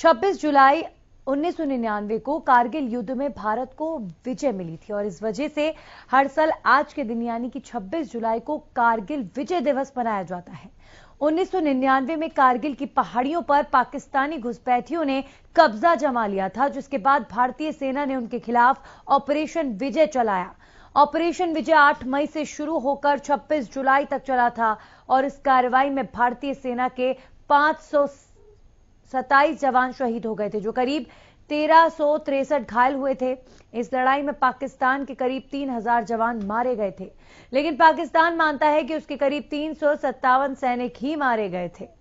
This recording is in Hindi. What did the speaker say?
26 जुलाई उन्नीस को कारगिल युद्ध में भारत को विजय मिली थी और इस वजह से हर साल आज के दिन यानी कि 26 जुलाई को कारगिल विजय दिवस मनाया जाता है 1999 में कारगिल की पहाड़ियों पर पाकिस्तानी घुसपैठियों ने कब्जा जमा लिया था जिसके बाद भारतीय सेना ने उनके खिलाफ ऑपरेशन विजय चलाया ऑपरेशन विजय 8 मई से शुरू होकर 26 जुलाई तक चला था और इस कार्रवाई में भारतीय सेना के 500 सत्ताईस जवान शहीद हो गए थे जो करीब तेरह घायल हुए थे इस लड़ाई में पाकिस्तान के करीब तीन हजार जवान मारे गए थे लेकिन पाकिस्तान मानता है कि उसके करीब तीन सैनिक ही मारे गए थे